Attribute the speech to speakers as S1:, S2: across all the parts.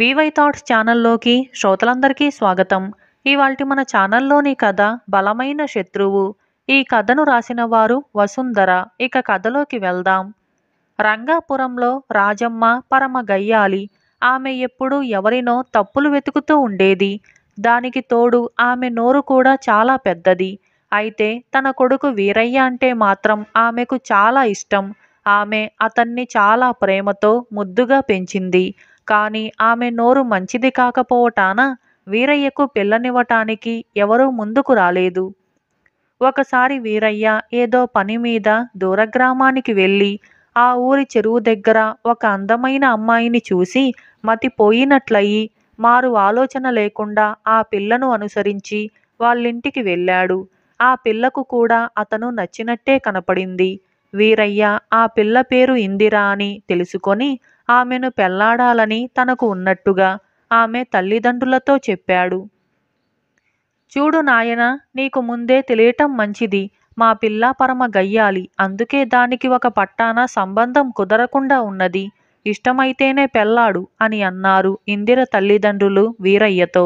S1: VY thoughts ఛానల్లోకి శ్రోతలందరికీ స్వాగతం ఇవాల్టి మన ఛానల్లోని కథ బలమైన శత్రువు ఈ కథను రాసిన వారు వసుంధర ఇక కథలోకి వెళ్దాం రంగాపురంలో రాజమ్మ పరమ గయ్యాలి ఆమె ఎప్పుడూ ఎవరినో తప్పులు వెతుకుతూ ఉండేది దానికి తోడు ఆమె నోరు కూడా చాలా పెద్దది అయితే తన కొడుకు వీరయ్య అంటే మాత్రం ఆమెకు చాలా ఇష్టం ఆమె అతన్ని చాలా ప్రేమతో ముద్దుగా పెంచింది కాని ఆమె నోరు మంచిది కాకపోవటాన వీరయ్యకు పిల్లనివ్వటానికి ఎవరూ ముందుకు రాలేదు ఒకసారి వీరయ్య ఏదో పని మీద దూరగ్రామానికి వెళ్ళి ఆ ఊరి చెరువు దగ్గర ఒక అందమైన అమ్మాయిని చూసి మతిపోయినట్లయి మారు ఆలోచన లేకుండా ఆ పిల్లను అనుసరించి వాళ్ళింటికి వెళ్ళాడు ఆ పిల్లకు కూడా అతను నచ్చినట్టే కనపడింది వీరయ్య ఆ పిల్ల పేరు ఇందిరా అని తెలుసుకొని ఆమెను పెళ్లాడాలని తనకు ఉన్నట్టుగా ఆమె తల్లిదండ్రులతో చెప్పాడు చూడు నాయన నీకు ముందే తెలియటం మంచిది మా పిల్ల పరమ గయ్యాలి అందుకే దానికి ఒక పట్టాన సంబంధం కుదరకుండా ఉన్నది ఇష్టమైతేనే పెళ్ళాడు అని అన్నారు ఇందిర తల్లిదండ్రులు వీరయ్యతో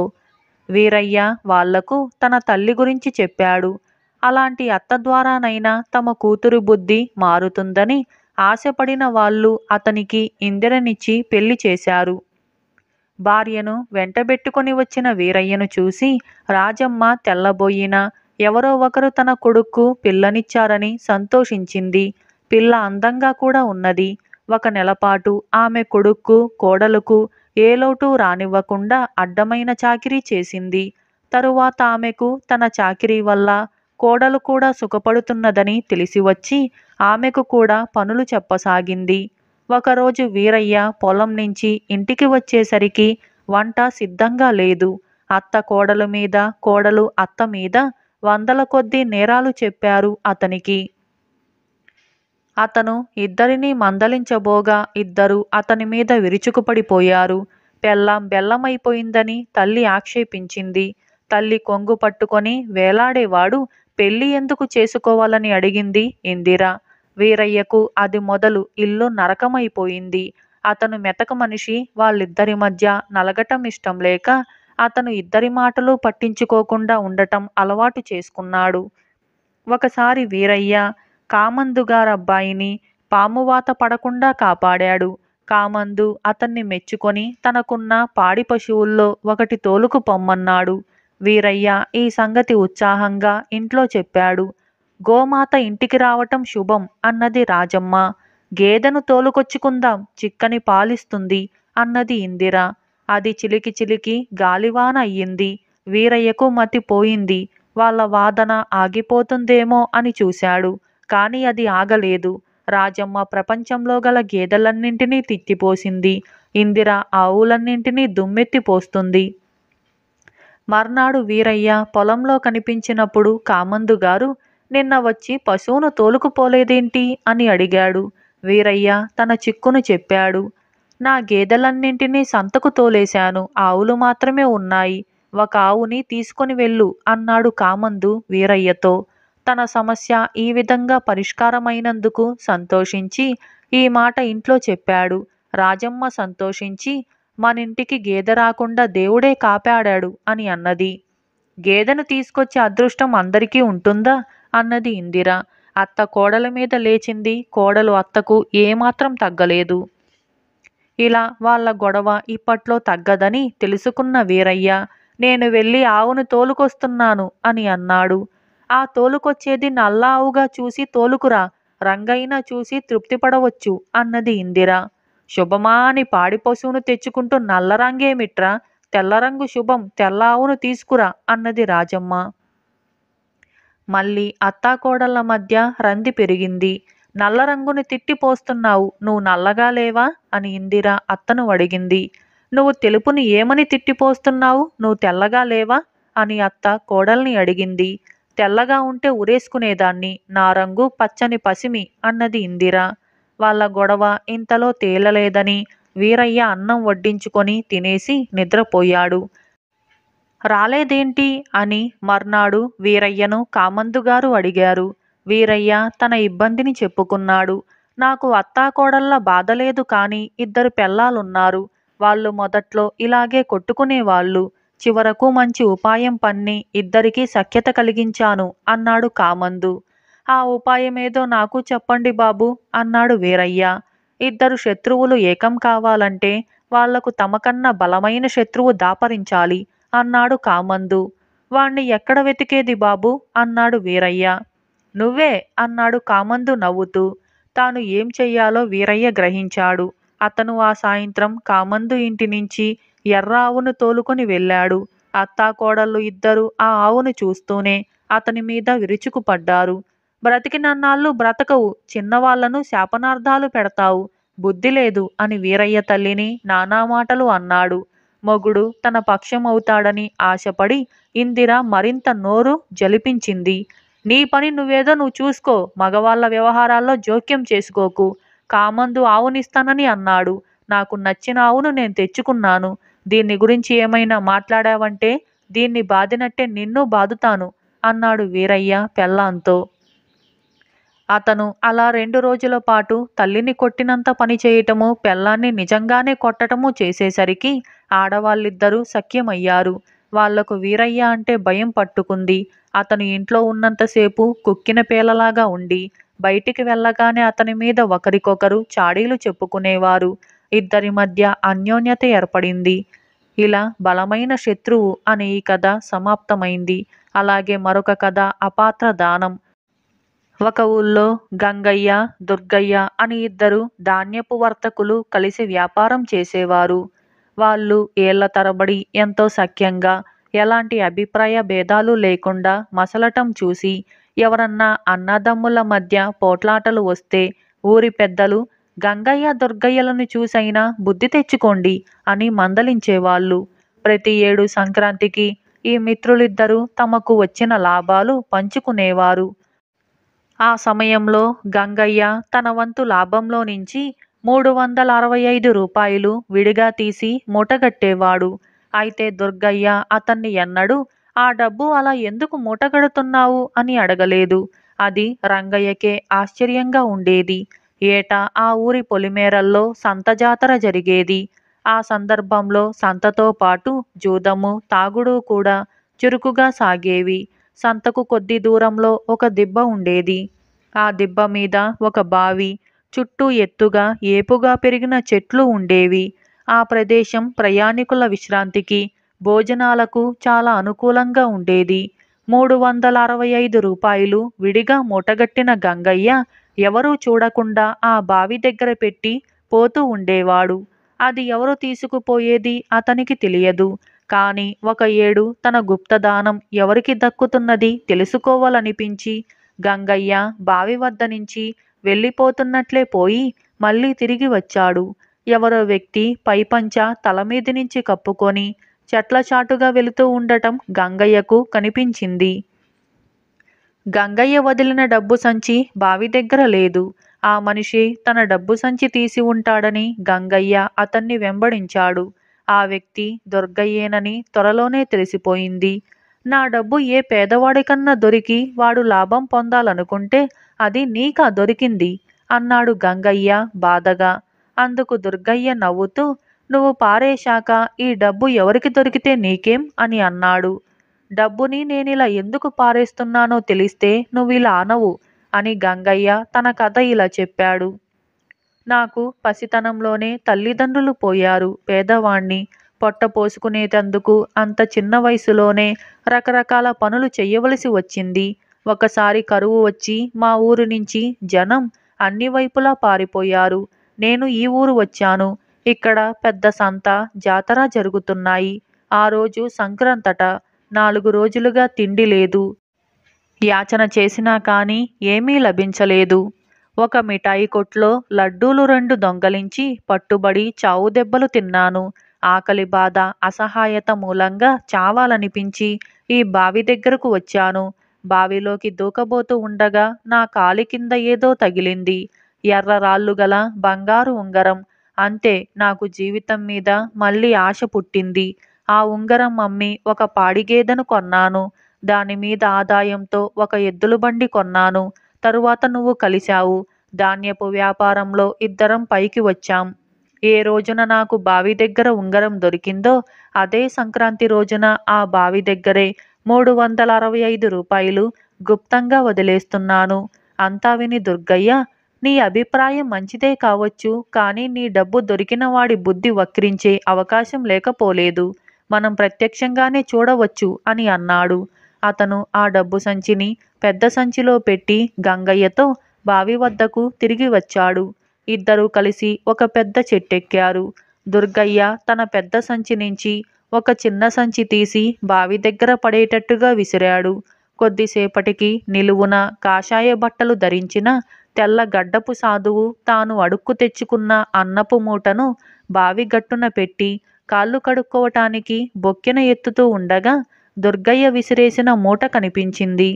S1: వీరయ్య వాళ్లకు తన తల్లి గురించి చెప్పాడు అలాంటి అత్త ద్వారానైనా తమ కూతురు బుద్ధి మారుతుందని ఆశపడిన వాళ్ళు అతనికి ఇందిరనిచ్చి పెళ్లి చేశారు భార్యను వెంటబెట్టుకుని వచ్చిన వీరయ్యను చూసి రాజమ్మ తెల్లబోయినా ఎవరో ఒకరు తన కొడుక్కు పిల్లనిచ్చారని సంతోషించింది పిల్ల అందంగా కూడా ఉన్నది ఒక నెలపాటు ఆమె కొడుక్కు కోడలకు ఏలోటు రానివ్వకుండా అడ్డమైన చాకిరీ చేసింది తరువాత ఆమెకు తన చాకిరీ వల్ల కోడలు కూడా సుఖపడుతున్నదని తెలిసి వచ్చి ఆమెకు కూడా పనులు చెప్పసాగింది ఒకరోజు వీరయ్య పొలం నుంచి ఇంటికి వచ్చేసరికి వంట సిద్ధంగా లేదు అత్త కోడలు మీద కోడలు అత్త మీద వందల కొద్దీ నేరాలు చెప్పారు అతనికి అతను ఇద్దరినీ మందలించబోగా ఇద్దరు అతని మీద విరుచుకుపడిపోయారు పెళ్ళాం బెల్లమైపోయిందని తల్లి ఆక్షేపించింది తల్లి కొంగు పట్టుకొని వేలాడేవాడు పెళ్లి ఎందుకు చేసుకోవాలని అడిగింది ఇందిర వీరయ్యకు అది మొదలు ఇల్లు నరకమైపోయింది అతను మెతక మనిషి వాళ్ళిద్దరి మధ్య నలగటం ఇష్టం లేక అతను ఇద్దరి మాటలు పట్టించుకోకుండా ఉండటం అలవాటు చేసుకున్నాడు ఒకసారి వీరయ్య కామందుగారబ్బాయిని పామువాత పడకుండా కాపాడాడు కామందు అతన్ని మెచ్చుకొని తనకున్న పాడి పశువుల్లో ఒకటి తోలుకు పొమ్మన్నాడు వీరయ్య ఈ సంగతి ఉత్సాహంగా ఇంట్లో చెప్పాడు గోమాత ఇంటికి రావటం శుభం అన్నది రాజమ్మ గేదెను తోలుకొచ్చుకుందాం చిక్కని పాలిస్తుంది అన్నది ఇందిర అది చిలికి చిలికి గాలివాన అయ్యింది వీరయ్యకు మతిపోయింది వాళ్ళ వాదన ఆగిపోతుందేమో అని చూశాడు కానీ అది ఆగలేదు రాజమ్మ ప్రపంచంలో గల గేదెలన్నింటినీ తిట్టిపోసింది ఇందిర ఆవులన్నింటినీ దుమ్మెత్తిపోస్తుంది మర్నాడు వీరయ్య పొలంలో కనిపించినప్పుడు కామందుగారు నిన్న వచ్చి పశువును తోలుకుపోలేదేంటి అని అడిగాడు వీరయ్య తన చిక్కును చెప్పాడు నా గేదెలన్నింటినీ సంతకు తోలేశాను ఆవులు మాత్రమే ఉన్నాయి ఒక ఆవుని తీసుకొని వెళ్ళు అన్నాడు కామందు వీరయ్యతో తన సమస్య ఈ విధంగా పరిష్కారమైనందుకు సంతోషించి ఈ మాట ఇంట్లో చెప్పాడు రాజమ్మ సంతోషించి మనింటికి గేదె రాకుండా దేవుడే కాపాడాడు అని అన్నది గేదెను తీసుకొచ్చే అదృష్టం అందరికీ ఉంటుందా అన్నది ఇందిర అత్త కోడల మీద లేచింది కోడలు అత్తకు ఏమాత్రం తగ్గలేదు ఇలా వాళ్ళ గొడవ ఇప్పట్లో తగ్గదని తెలుసుకున్న వీరయ్య నేను వెళ్ళి ఆవును తోలుకొస్తున్నాను అని అన్నాడు ఆ తోలుకొచ్చేది నల్లావుగా ఆవుగా చూసి తోలుకురా రంగైనా చూసి తృప్తిపడవచ్చు అన్నది ఇందిర శుభమా అని పాడి పశువును తెచ్చుకుంటూ నల్లరంగేమిట్రా తెల్లరంగు శుభం తెల్ల ఆవును తీసుకురా అన్నది రాజమ్మ మళ్ళీ అత్తాకోడళ్ల మధ్య రంది పెరిగింది నల్లరంగుని తిట్టిపోస్తున్నావు నువ్వు నల్లగా లేవా అని ఇందిరా అత్తను అడిగింది నువ్వు తెలుపుని ఏమని తిట్టిపోస్తున్నావు నువ్వు తెల్లగా లేవా అని అత్త కోడల్ని అడిగింది తెల్లగా ఉంటే ఉరేసుకునేదాన్ని నా రంగు పచ్చని పసిమి అన్నది ఇందిరా వాళ్ళ గొడవ ఇంతలో తేలలేదని వీరయ్య అన్నం వడ్డించుకొని తినేసి నిద్రపోయాడు రాలేదేంటి అని మర్నాడు వీరయ్యను కామందుగారు అడిగారు వీరయ్య తన ఇబ్బందిని చెప్పుకున్నాడు నాకు అత్తాకోడళ్ళ బాధలేదు కానీ ఇద్దరు పెళ్ళాలున్నారు వాళ్ళు మొదట్లో ఇలాగే కొట్టుకునేవాళ్ళు చివరకు మంచి ఉపాయం పన్ని ఇద్దరికీ సఖ్యత కలిగించాను అన్నాడు కామందు ఆ ఉపాయమేదో నాకు చెప్పండి బాబు అన్నాడు వీరయ్య ఇద్దరు శత్రువులు ఏకం కావాలంటే వాళ్లకు తమకన్నా బలమైన శత్రువు దాపరించాలి అన్నాడు కామందు వాణ్ణి ఎక్కడ వెతికేది బాబు అన్నాడు వీరయ్య నువ్వే అన్నాడు కామందు నవ్వుతూ తాను ఏం చెయ్యాలో వీరయ్య గ్రహించాడు అతను ఆ సాయంత్రం కామందు ఇంటి నుంచి ఎర్ర ఆవును తోలుకొని వెళ్ళాడు అత్తాకోడళ్ళు ఇద్దరు ఆ ఆవును చూస్తూనే అతని మీద విరుచుకుపడ్డారు బ్రతికినన్నాళ్ళు బ్రతకవు చిన్నవాళ్లను శాపనార్థాలు పెడతావు బుద్ధి లేదు అని వీరయ్య తల్లిని నానా మాటలు అన్నాడు మొగుడు తన పక్షం అవుతాడని ఆశపడి ఇందిర మరింత నోరు జలిపించింది నీ పని నువ్వేదో నువ్వు చూసుకో మగవాళ్ళ వ్యవహారాల్లో జోక్యం చేసుకోకు కామందు ఆవునిస్తానని అన్నాడు నాకు నచ్చిన ఆవును నేను తెచ్చుకున్నాను దీన్ని గురించి ఏమైనా మాట్లాడావంటే దీన్ని బాధినట్టే నిన్ను బాదుతాను అన్నాడు వీరయ్య పెళ్ళాంతో అతను అలా రెండు రోజుల పాటు తల్లిని కొట్టినంత పని చేయటము పెళ్ళాన్ని నిజంగానే కొట్టటము చేసేసరికి ఆడవాళ్ళిద్దరూ సఖ్యమయ్యారు వాళ్లకు వీరయ్య అంటే భయం పట్టుకుంది అతను ఇంట్లో ఉన్నంతసేపు కుక్కిన పేలలాగా ఉండి బయటికి వెళ్ళగానే అతని మీద ఒకరికొకరు చాడీలు చెప్పుకునేవారు ఇద్దరి మధ్య అన్యోన్యత ఏర్పడింది ఇలా బలమైన శత్రువు అనే ఈ కథ సమాప్తమైంది అలాగే మరొక కథ అపాత్ర దానం ఒక ఊళ్ళో గంగయ్య, దుర్గయ్య అని ఇద్దరు ధాన్యపు వర్తకులు కలిసి వ్యాపారం చేసేవారు. వాళ్ళు ఏళ్ళ తరబడి ఎంతో సఖ్యంగా, ఎలాంటి అభిప్రాయ భేదాలు లేకుండా మసలటం చూసి, ఎవరన్నా అన్నదమ్ముల మధ్య పోట్లాటలు వస్తే ఊరి పెద్దలు 'గంగయ్య దుర్గయ్యలను చూసైనా బుద్ధి తెచ్చుకోండి' అని మందలించేవాళ్ళు. ప్రతి ఏడు సంక్రాంతికి ఈ మిత్రులిద్దరూ తమకు వచ్చిన లాభాలు పంచుకునేవారు. ఆ సమయంలో గంగయ్య తన వంతు లాభంలో నుంచి మూడు వందల అరవై ఐదు రూపాయలు విడిగా తీసి మూటగట్టేవాడు అయితే దుర్గయ్య అతన్ని ఎన్నడూ ఆ డబ్బు అలా ఎందుకు మూటగడుతున్నావు అని అడగలేదు అది రంగయ్యకే ఆశ్చర్యంగా ఉండేది ఏటా ఆ ఊరి పొలిమేరల్లో సంత జాతర జరిగేది ఆ సందర్భంలో సంతతో పాటు జూదము తాగుడు కూడా చురుకుగా సాగేవి సంతకు కొద్ది దూరంలో ఒక దిబ్బ ఉండేది ఆ దిబ్బ మీద ఒక బావి చుట్టూ ఎత్తుగా ఏపుగా పెరిగిన చెట్లు ఉండేవి ఆ ప్రదేశం ప్రయాణికుల విశ్రాంతికి భోజనాలకు చాలా అనుకూలంగా ఉండేది మూడు వందల అరవై ఐదు రూపాయలు విడిగా మూటగట్టిన గంగయ్య ఎవరూ చూడకుండా ఆ బావి దగ్గర పెట్టి పోతూ ఉండేవాడు అది ఎవరు తీసుకుపోయేది అతనికి తెలియదు కానీ ఒక ఏడు తన గుప్తదానం ఎవరికి దక్కుతున్నది తెలుసుకోవాలనిపించి గంగయ్య బావి వద్ద నుంచి వెళ్ళిపోతున్నట్లే పోయి మళ్ళీ తిరిగి వచ్చాడు ఎవరో వ్యక్తి పైపంచ తలమీది నుంచి కప్పుకొని చెట్ల చాటుగా వెళుతూ ఉండటం గంగయ్యకు కనిపించింది గంగయ్య వదిలిన డబ్బు సంచి బావి దగ్గర లేదు ఆ మనిషి తన డబ్బు సంచి తీసి ఉంటాడని గంగయ్య అతన్ని వెంబడించాడు ఆ వ్యక్తి దొర్గయ్యేనని త్వరలోనే తెలిసిపోయింది నా డబ్బు ఏ పేదవాడికన్నా దొరికి వాడు లాభం పొందాలనుకుంటే అది నీకా దొరికింది అన్నాడు గంగయ్య బాధగా అందుకు దుర్గయ్య నవ్వుతూ నువ్వు పారేశాక ఈ డబ్బు ఎవరికి దొరికితే నీకేం అని అన్నాడు డబ్బుని నేనిలా ఎందుకు పారేస్తున్నానో తెలిస్తే నువ్వు ఇలా అనవు అని గంగయ్య తన కథ ఇలా చెప్పాడు నాకు పసితనంలోనే తల్లిదండ్రులు పోయారు పేదవాణ్ణి పొట్ట పోసుకునేటందుకు అంత చిన్న వయసులోనే రకరకాల పనులు చేయవలసి వచ్చింది ఒకసారి కరువు వచ్చి మా ఊరు నుంచి జనం అన్ని వైపులా పారిపోయారు నేను ఈ ఊరు వచ్చాను ఇక్కడ పెద్ద సంత జాతర జరుగుతున్నాయి ఆ రోజు సంక్రాంతట నాలుగు రోజులుగా తిండి లేదు యాచన చేసినా కానీ ఏమీ లభించలేదు ఒక మిఠాయి కొట్లో లడ్డూలు రెండు దొంగలించి పట్టుబడి చావు దెబ్బలు తిన్నాను. ఆకలి బాధ, అసహాయత మూలంగా చావాలనిపించి ఈ బావి దగ్గరకు వచ్చాను. బావిలోకి దూకబోతూ ఉండగా నా కాలి కింద ఏదో తగిలింది. ఎర్ర గల బంగారు ఉంగరం. అంతే నాకు జీవితం మీద మళ్ళీ ఆశ పుట్టింది. ఆ ఉంగరం అమ్మి ఒక పాడిగేదను కొన్నాను. దానిమీద ఆదాయంతో ఒక ఎద్దుల బండి కొన్నాను. తరువాత నువ్వు కలిశావు ధాన్యపు వ్యాపారంలో ఇద్దరం పైకి వచ్చాం ఏ రోజున నాకు బావి దగ్గర ఉంగరం దొరికిందో అదే సంక్రాంతి రోజున ఆ బావి దగ్గరే మూడు వందల అరవై ఐదు రూపాయలు గుప్తంగా వదిలేస్తున్నాను అంతా విని దుర్గయ్య నీ అభిప్రాయం మంచిదే కావచ్చు కానీ నీ డబ్బు దొరికిన వాడి బుద్ధి వక్రించే అవకాశం లేకపోలేదు మనం ప్రత్యక్షంగానే చూడవచ్చు అని అన్నాడు అతను ఆ డబ్బు సంచిని పెద్ద సంచిలో పెట్టి గంగయ్యతో బావి వద్దకు తిరిగి వచ్చాడు ఇద్దరూ కలిసి ఒక పెద్ద చెట్టెక్కారు దుర్గయ్య తన పెద్ద సంచి నుంచి ఒక చిన్న సంచి తీసి బావి దగ్గర పడేటట్టుగా విసిరాడు కొద్దిసేపటికి నిలువున కాషాయ బట్టలు ధరించిన తెల్ల గడ్డపు సాధువు తాను అడుక్కు తెచ్చుకున్న అన్నపు మూటను బావి గట్టున పెట్టి కాళ్ళు కడుక్కోవటానికి బొక్కెన ఎత్తుతూ ఉండగా దుర్గయ్య విసిరేసిన మూట కనిపించింది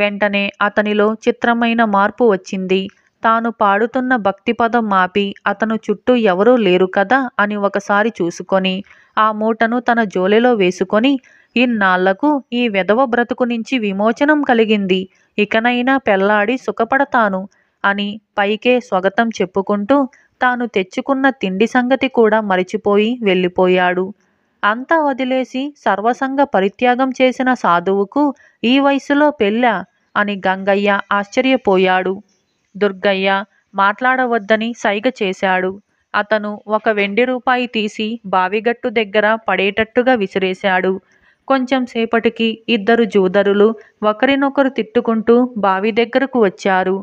S1: వెంటనే అతనిలో చిత్రమైన మార్పు వచ్చింది తాను పాడుతున్న భక్తిపదం మాపి అతను చుట్టూ ఎవరూ లేరు కదా అని ఒకసారి చూసుకొని ఆ మూటను తన జోలెలో వేసుకొని ఇన్నాళ్లకు ఈ విధవ బ్రతుకు నుంచి విమోచనం కలిగింది ఇకనైనా పెళ్లాడి సుఖపడతాను అని పైకే స్వాగతం చెప్పుకుంటూ తాను తెచ్చుకున్న తిండి సంగతి కూడా మరిచిపోయి వెళ్ళిపోయాడు అంతా వదిలేసి సర్వసంగ పరిత్యాగం చేసిన సాధువుకు ఈ వయసులో పెళ్ళ అని గంగయ్య ఆశ్చర్యపోయాడు దుర్గయ్య మాట్లాడవద్దని సైగ చేశాడు అతను ఒక వెండి రూపాయి తీసి బావిగట్టు దగ్గర పడేటట్టుగా విసిరేశాడు కొంచెం సేపటికి ఇద్దరు జూదరులు ఒకరినొకరు తిట్టుకుంటూ బావి దగ్గరకు వచ్చారు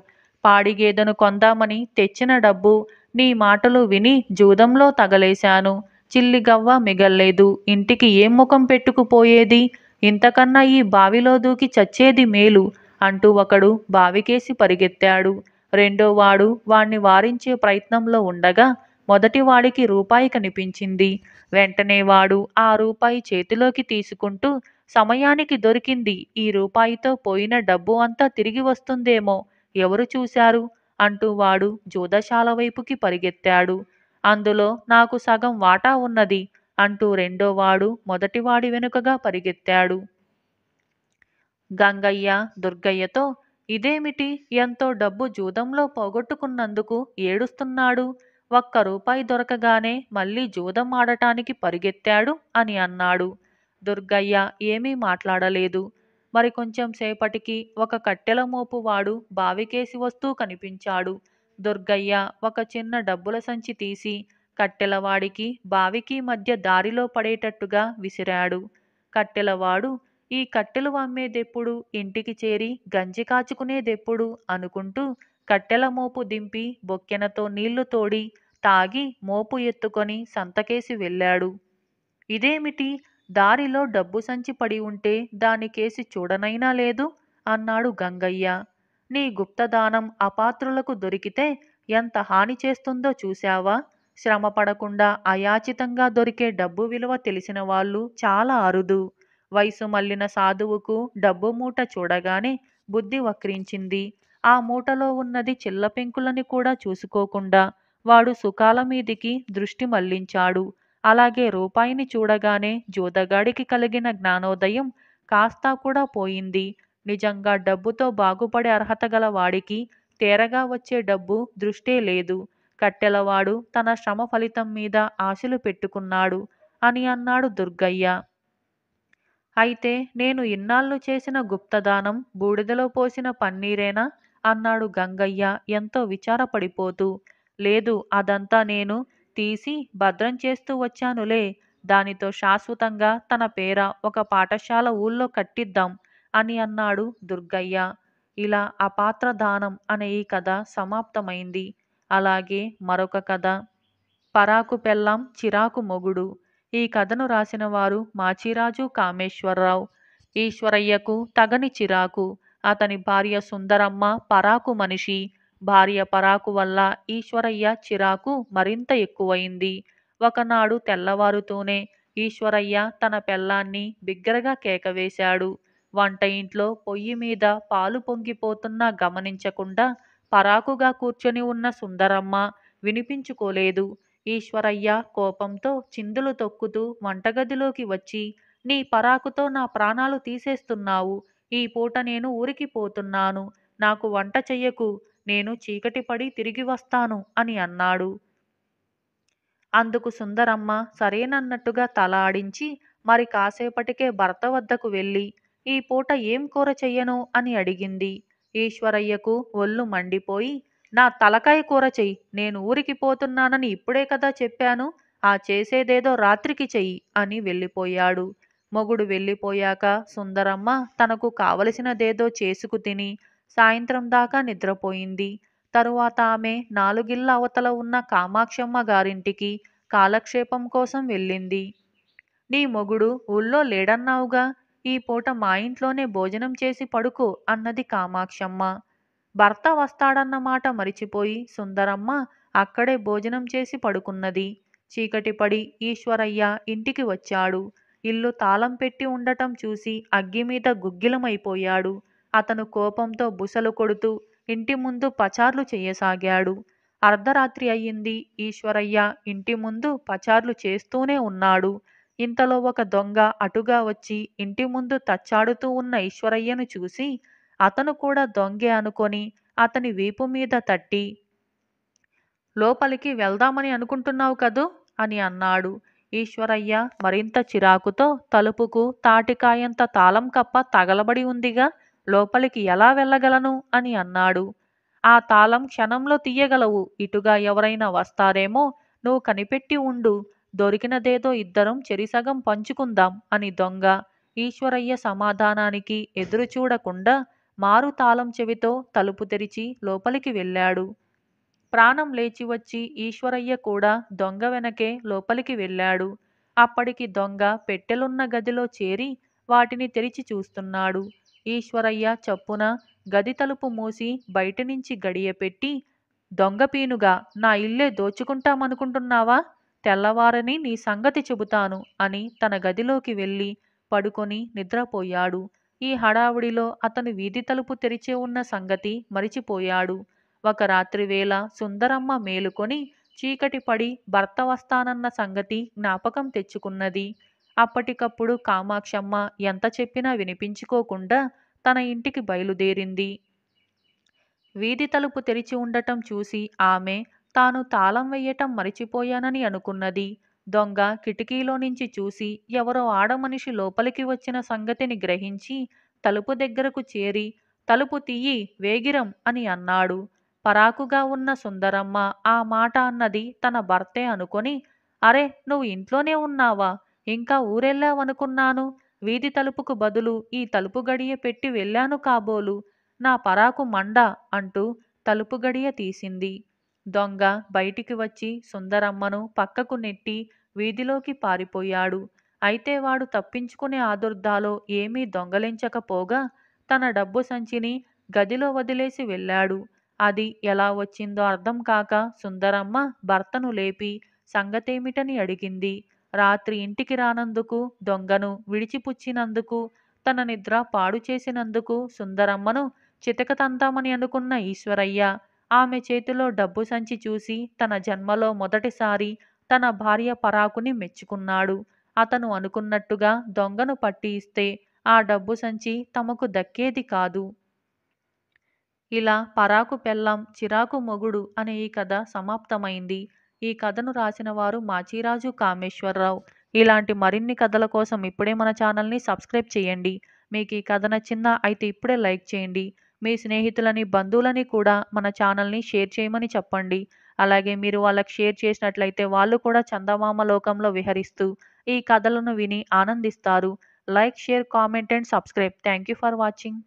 S1: పాడిగేదను కొందామని తెచ్చిన డబ్బు నీ మాటలు విని జూదంలో తగలేశాను చిల్లిగవ్వ మిగల్లేదు ఇంటికి ఏం ముఖం పెట్టుకుపోయేది ఇంతకన్నా ఈ బావిలో దూకి చచ్చేది మేలు అంటూ ఒకడు బావికేసి పరిగెత్తాడు రెండో వాడు వాణ్ణి వారించే ప్రయత్నంలో ఉండగా మొదటివాడికి రూపాయి కనిపించింది వెంటనే వాడు ఆ రూపాయి చేతిలోకి తీసుకుంటూ సమయానికి దొరికింది ఈ రూపాయితో పోయిన డబ్బు అంతా తిరిగి వస్తుందేమో ఎవరు చూశారు అంటూ వాడు జూదశాల వైపుకి పరిగెత్తాడు అందులో నాకు సగం వాటా ఉన్నది అంటూ రెండోవాడు మొదటివాడి వెనుకగా పరిగెత్తాడు గంగయ్య దుర్గయ్యతో ఇదేమిటి ఎంతో డబ్బు జూదంలో పోగొట్టుకున్నందుకు ఏడుస్తున్నాడు ఒక్క రూపాయి దొరకగానే మళ్ళీ జూదం ఆడటానికి పరిగెత్తాడు అని అన్నాడు దుర్గయ్య ఏమీ మాట్లాడలేదు మరి కొంచెం సేపటికి ఒక కట్టెల మోపువాడు బావికేసి వస్తూ కనిపించాడు దుర్గయ్య ఒక చిన్న డబ్బుల సంచి తీసి కట్టెలవాడికి బావికి మధ్య దారిలో పడేటట్టుగా విసిరాడు కట్టెలవాడు ఈ కట్టెలు అమ్మేదెప్పుడు ఇంటికి చేరి గంజి కాచుకునేదెప్పుడు అనుకుంటూ కట్టెల మోపు దింపి బొక్కెనతో నీళ్లు తోడి తాగి మోపు ఎత్తుకొని సంతకేసి వెళ్ళాడు ఇదేమిటి దారిలో డబ్బు సంచి పడి ఉంటే దానికేసి చూడనైనా లేదు అన్నాడు గంగయ్య నీ గుప్తదానం అపాత్రులకు దొరికితే ఎంత హాని చేస్తుందో చూశావా శ్రమపడకుండా అయాచితంగా దొరికే డబ్బు విలువ తెలిసిన వాళ్ళు చాలా అరుదు వయసు మళ్ళిన సాధువుకు డబ్బు మూట చూడగానే బుద్ధి వక్రించింది ఆ మూటలో ఉన్నది చిల్లపెంకులని కూడా చూసుకోకుండా వాడు సుఖాల మీదికి దృష్టి మళ్లించాడు అలాగే రూపాయిని చూడగానే జూదగాడికి కలిగిన జ్ఞానోదయం కాస్తా కూడా పోయింది నిజంగా డబ్బుతో బాగుపడే అర్హత గల వాడికి తేరగా వచ్చే డబ్బు దృష్టే లేదు కట్టెలవాడు తన శ్రమ ఫలితం మీద ఆశలు పెట్టుకున్నాడు అని అన్నాడు దుర్గయ్య అయితే నేను ఇన్నాళ్ళు చేసిన గుప్తదానం బూడిదలో పోసిన పన్నీరేనా అన్నాడు గంగయ్య ఎంతో విచారపడిపోతూ లేదు అదంతా నేను తీసి భద్రం చేస్తూ వచ్చానులే దానితో శాశ్వతంగా తన పేర ఒక పాఠశాల ఊళ్ళో కట్టిద్దాం అని అన్నాడు దుర్గయ్య ఇలా అపాత్ర దానం అనే ఈ కథ సమాప్తమైంది అలాగే మరొక కథ పరాకు పెళ్ళాం చిరాకు మొగుడు ఈ కథను రాసిన వారు మాచిరాజు కామేశ్వరరావు ఈశ్వరయ్యకు తగని చిరాకు అతని భార్య సుందరమ్మ పరాకు మనిషి భార్య పరాకు వల్ల ఈశ్వరయ్య చిరాకు మరింత ఎక్కువైంది ఒకనాడు తెల్లవారుతూనే ఈశ్వరయ్య తన పెళ్ళాన్ని బిగ్గరగా కేకవేశాడు వంట ఇంట్లో పొయ్యి మీద పాలు పొంగిపోతున్నా గమనించకుండా పరాకుగా కూర్చొని ఉన్న సుందరమ్మ వినిపించుకోలేదు ఈశ్వరయ్య కోపంతో చిందులు తొక్కుతూ వంటగదిలోకి వచ్చి నీ పరాకుతో నా ప్రాణాలు తీసేస్తున్నావు ఈ పూట నేను ఊరికి పోతున్నాను నాకు వంట చెయ్యకు నేను చీకటి పడి తిరిగి వస్తాను అని అన్నాడు అందుకు సుందరమ్మ సరేనన్నట్టుగా తల ఆడించి మరి కాసేపటికే భర్త వద్దకు వెళ్ళి ఈ పూట ఏం కూర చెయ్యను అని అడిగింది ఈశ్వరయ్యకు ఒళ్ళు మండిపోయి నా తలకాయ కూర చెయ్యి నేను ఊరికి పోతున్నానని ఇప్పుడే కదా చెప్పాను ఆ చేసేదేదో రాత్రికి చెయ్యి అని వెళ్ళిపోయాడు మొగుడు వెళ్ళిపోయాక సుందరమ్మ తనకు కావలసినదేదో చేసుకు తిని సాయంత్రం దాకా నిద్రపోయింది తరువాత ఆమె నాలుగిళ్ళ అవతల ఉన్న కామాక్షమ్మ గారింటికి కాలక్షేపం కోసం వెళ్ళింది నీ మొగుడు ఊళ్ళో లేడన్నావుగా ఈ పూట మా ఇంట్లోనే భోజనం చేసి పడుకు అన్నది కామాక్షమ్మ భర్త వస్తాడన్న మాట మరిచిపోయి సుందరమ్మ అక్కడే భోజనం చేసి పడుకున్నది చీకటి పడి ఈశ్వరయ్య ఇంటికి వచ్చాడు ఇల్లు తాళం పెట్టి ఉండటం చూసి అగ్గి మీద గుగ్గిలమైపోయాడు అతను కోపంతో బుసలు కొడుతూ ఇంటి ముందు పచార్లు చేయసాగాడు అర్ధరాత్రి అయ్యింది ఈశ్వరయ్య ఇంటి ముందు పచార్లు చేస్తూనే ఉన్నాడు ఇంతలో ఒక దొంగ అటుగా వచ్చి ఇంటి ముందు తచ్చాడుతూ ఉన్న ఈశ్వరయ్యను చూసి అతను కూడా దొంగే అనుకొని అతని వీపు మీద తట్టి లోపలికి వెళ్దామని అనుకుంటున్నావు కదూ అని అన్నాడు ఈశ్వరయ్య మరింత చిరాకుతో తలుపుకు తాటికాయంత తాళం కప్ప తగలబడి ఉందిగా లోపలికి ఎలా వెళ్ళగలను అని అన్నాడు ఆ తాళం క్షణంలో తీయగలవు ఇటుగా ఎవరైనా వస్తారేమో నువ్వు కనిపెట్టి ఉండు దొరికినదేదో ఇద్దరం చెరిసగం పంచుకుందాం అని దొంగ ఈశ్వరయ్య సమాధానానికి ఎదురుచూడకుండా మారు తాళం చెవితో తలుపు తెరిచి లోపలికి వెళ్ళాడు ప్రాణం లేచి వచ్చి ఈశ్వరయ్య కూడా దొంగ వెనకే లోపలికి వెళ్ళాడు అప్పటికి దొంగ పెట్టెలున్న గదిలో చేరి వాటిని తెరిచి చూస్తున్నాడు ఈశ్వరయ్య చప్పున గది తలుపు మూసి బయట గడియపెట్టి దొంగపీనుగా నా ఇల్లే దోచుకుంటామనుకుంటున్నావా తెల్లవారని నీ సంగతి చెబుతాను అని తన గదిలోకి వెళ్ళి పడుకొని నిద్రపోయాడు ఈ హడావుడిలో అతను వీధి తలుపు తెరిచే ఉన్న సంగతి మరిచిపోయాడు ఒక రాత్రి వేళ సుందరమ్మ మేలుకొని చీకటి పడి భర్త వస్తానన్న సంగతి జ్ఞాపకం తెచ్చుకున్నది అప్పటికప్పుడు కామాక్షమ్మ ఎంత చెప్పినా వినిపించుకోకుండా తన ఇంటికి బయలుదేరింది వీధి తలుపు తెరిచి ఉండటం చూసి ఆమె తాను తాళం వెయ్యటం మరిచిపోయానని అనుకున్నది దొంగ కిటికీలో నుంచి చూసి ఎవరో ఆడమనిషి లోపలికి వచ్చిన సంగతిని గ్రహించి తలుపు దగ్గరకు చేరి తలుపు తీయి వేగిరం అని అన్నాడు పరాకుగా ఉన్న సుందరమ్మ ఆ మాట అన్నది తన భర్తే అనుకొని అరే నువ్వు ఇంట్లోనే ఉన్నావా ఇంకా ఊరెళ్ళావనుకున్నాను వీధి తలుపుకు బదులు ఈ తలుపు గడియ పెట్టి వెళ్ళాను కాబోలు నా పరాకు మండ అంటూ తలుపు గడియ తీసింది దొంగ బయటికి వచ్చి సుందరమ్మను పక్కకు నెట్టి వీధిలోకి పారిపోయాడు అయితే వాడు తప్పించుకునే ఆదుర్దాలో ఏమీ దొంగలించకపోగా తన డబ్బు సంచిని గదిలో వదిలేసి వెళ్ళాడు అది ఎలా వచ్చిందో అర్థం కాక సుందరమ్మ భర్తను లేపి సంగతేమిటని అడిగింది రాత్రి ఇంటికి రానందుకు దొంగను విడిచిపుచ్చినందుకు తన నిద్ర పాడు చేసినందుకు సుందరమ్మను చితకతంతామని అనుకున్న ఈశ్వరయ్య ఆమె చేతిలో డబ్బు సంచి చూసి తన జన్మలో మొదటిసారి తన భార్య పరాకుని మెచ్చుకున్నాడు అతను అనుకున్నట్టుగా దొంగను పట్టి ఇస్తే ఆ డబ్బు సంచి తమకు దక్కేది కాదు ఇలా పరాకు పెళ్ళాం చిరాకు మొగుడు అనే ఈ కథ సమాప్తమైంది ఈ కథను రాసిన వారు మాచిరాజు కామేశ్వరరావు ఇలాంటి మరిన్ని కథల కోసం ఇప్పుడే మన ఛానల్ని సబ్స్క్రైబ్ చేయండి మీకు ఈ కథ నచ్చిందా అయితే ఇప్పుడే లైక్ చేయండి మీ స్నేహితులని బంధువులని కూడా మన ఛానల్ని షేర్ చేయమని చెప్పండి అలాగే మీరు వాళ్ళకి షేర్ చేసినట్లయితే వాళ్ళు కూడా చందమామ లోకంలో విహరిస్తూ ఈ కథలను విని ఆనందిస్తారు like share comment and subscribe thank you for watching